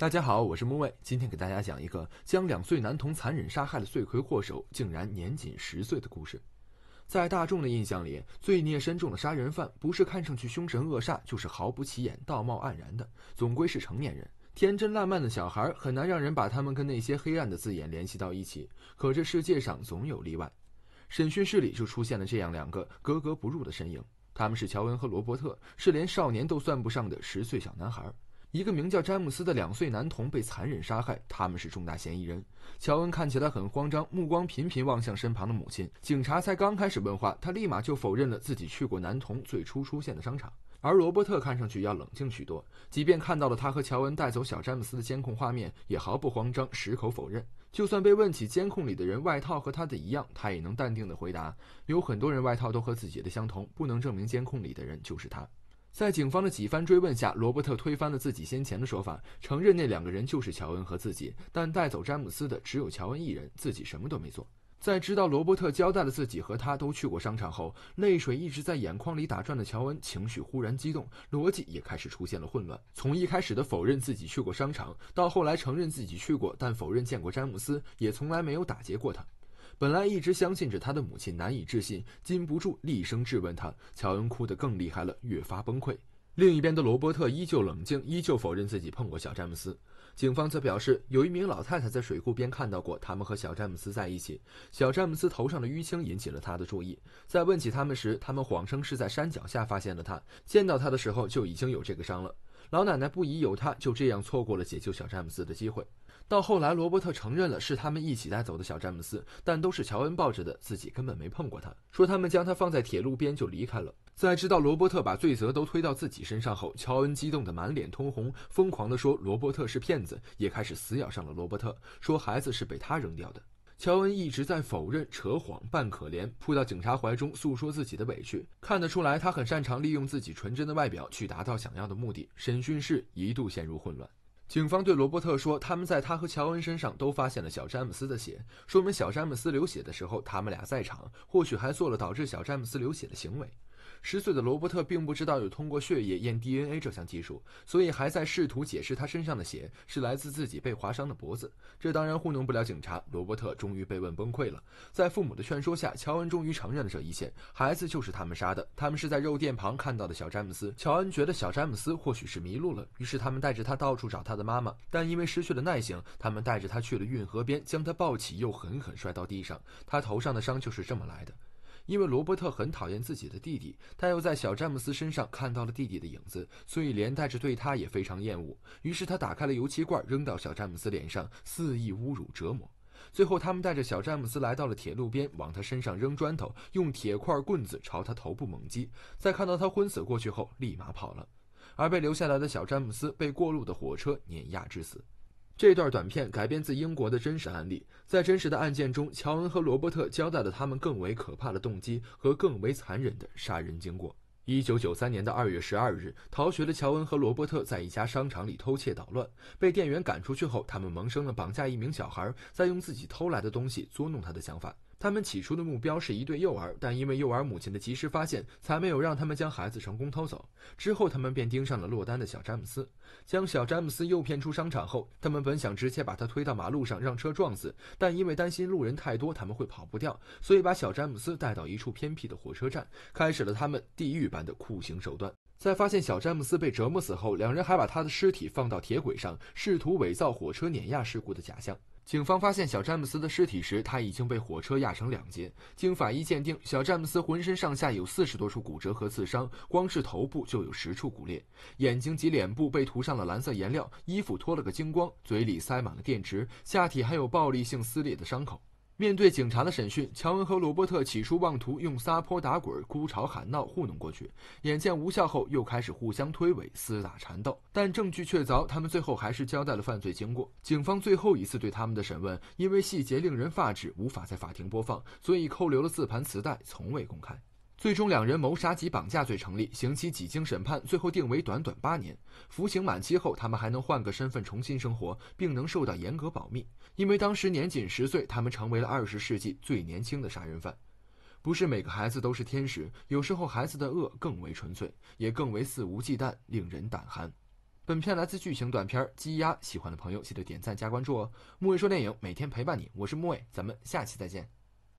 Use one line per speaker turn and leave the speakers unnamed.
大家好，我是木卫，今天给大家讲一个将两岁男童残忍杀害的罪魁祸首竟然年仅十岁的故事。在大众的印象里，罪孽深重的杀人犯不是看上去凶神恶煞，就是毫不起眼、道貌岸然的，总归是成年人。天真烂漫的小孩很难让人把他们跟那些黑暗的字眼联系到一起。可这世界上总有例外，审讯室里就出现了这样两个格格不入的身影。他们是乔恩和罗伯特，是连少年都算不上的十岁小男孩。一个名叫詹姆斯的两岁男童被残忍杀害，他们是重大嫌疑人。乔恩看起来很慌张，目光频频望向身旁的母亲。警察才刚开始问话，他立马就否认了自己去过男童最初出现的商场。而罗伯特看上去要冷静许多，即便看到了他和乔恩带走小詹姆斯的监控画面，也毫不慌张，矢口否认。就算被问起监控里的人外套和他的一样，他也能淡定地回答：有很多人外套都和自己的相同，不能证明监控里的人就是他。在警方的几番追问下，罗伯特推翻了自己先前的说法，承认那两个人就是乔恩和自己，但带走詹姆斯的只有乔恩一人，自己什么都没做。在知道罗伯特交代了自己和他都去过商场后，泪水一直在眼眶里打转的乔恩情绪忽然激动，逻辑也开始出现了混乱。从一开始的否认自己去过商场，到后来承认自己去过，但否认见过詹姆斯，也从来没有打劫过他。本来一直相信着他的母亲难以置信，禁不住厉声质问他。乔恩哭得更厉害了，越发崩溃。另一边的罗伯特依旧冷静，依旧否认自己碰过小詹姆斯。警方则表示，有一名老太太在水库边看到过他们和小詹姆斯在一起，小詹姆斯头上的淤青引起了他的注意。在问起他们时，他们谎称是在山脚下发现了他，见到他的时候就已经有这个伤了。老奶奶不疑有他，就这样错过了解救小詹姆斯的机会。到后来，罗伯特承认了是他们一起带走的小詹姆斯，但都是乔恩抱着的，自己根本没碰过。他说他们将他放在铁路边就离开了。在知道罗伯特把罪责都推到自己身上后，乔恩激动得满脸通红，疯狂地说罗伯特是骗子，也开始死咬上了罗伯特，说孩子是被他扔掉的。乔恩一直在否认、扯谎、扮可怜，扑到警察怀中诉说自己的委屈。看得出来，他很擅长利用自己纯真的外表去达到想要的目的。审讯室一度陷入混乱，警方对罗伯特说，他们在他和乔恩身上都发现了小詹姆斯的血，说明小詹姆斯流血的时候他们俩在场，或许还做了导致小詹姆斯流血的行为。十岁的罗伯特并不知道有通过血液验 DNA 这项技术，所以还在试图解释他身上的血是来自自己被划伤的脖子。这当然糊弄不了警察。罗伯特终于被问崩溃了。在父母的劝说下，乔恩终于承认了这一切：孩子就是他们杀的。他们是在肉店旁看到的小詹姆斯。乔恩觉得小詹姆斯或许是迷路了，于是他们带着他到处找他的妈妈。但因为失去了耐性，他们带着他去了运河边，将他抱起又狠狠摔到地上。他头上的伤就是这么来的。因为罗伯特很讨厌自己的弟弟，他又在小詹姆斯身上看到了弟弟的影子，所以连带着对他也非常厌恶。于是他打开了油漆罐，扔到小詹姆斯脸上，肆意侮辱折磨。最后，他们带着小詹姆斯来到了铁路边，往他身上扔砖头，用铁块、棍子朝他头部猛击。在看到他昏死过去后，立马跑了。而被留下来的小詹姆斯被过路的火车碾压致死。这段短片改编自英国的真实案例，在真实的案件中，乔恩和罗伯特交代了他们更为可怕的动机和更为残忍的杀人经过。一九九三年的二月十二日，逃学的乔恩和罗伯特在一家商场里偷窃捣乱，被店员赶出去后，他们萌生了绑架一名小孩，再用自己偷来的东西捉弄他的想法。他们起初的目标是一对幼儿，但因为幼儿母亲的及时发现，才没有让他们将孩子成功偷走。之后，他们便盯上了落单的小詹姆斯，将小詹姆斯诱骗出商场后，他们本想直接把他推到马路上让车撞死，但因为担心路人太多他们会跑不掉，所以把小詹姆斯带到一处偏僻的火车站，开始了他们地狱般的酷刑手段。在发现小詹姆斯被折磨死后，两人还把他的尸体放到铁轨上，试图伪造火车碾压事故的假象。警方发现小詹姆斯的尸体时，他已经被火车压成两截。经法医鉴定，小詹姆斯浑身上下有四十多处骨折和刺伤，光是头部就有十处骨裂，眼睛及脸部被涂上了蓝色颜料，衣服脱了个精光，嘴里塞满了电池，下体还有暴力性撕裂的伤口。面对警察的审讯，乔恩和罗伯特起初妄图用撒泼打滚、哭吵喊闹糊弄过去，眼见无效后，又开始互相推诿、厮打缠斗。但证据确凿，他们最后还是交代了犯罪经过。警方最后一次对他们的审问，因为细节令人发指，无法在法庭播放，所以扣留了四盘磁带，从未公开。最终，两人谋杀及绑架罪成立，刑期几经审判，最后定为短短八年。服刑满期后，他们还能换个身份重新生活，并能受到严格保密。因为当时年仅十岁，他们成为了二十世纪最年轻的杀人犯。不是每个孩子都是天使，有时候孩子的恶更为纯粹，也更为肆无忌惮，令人胆寒。本片来自剧情短片《鸡鸭》，喜欢的朋友记得点赞加关注哦。木卫说电影每天陪伴你，我是木卫，咱们下期再见。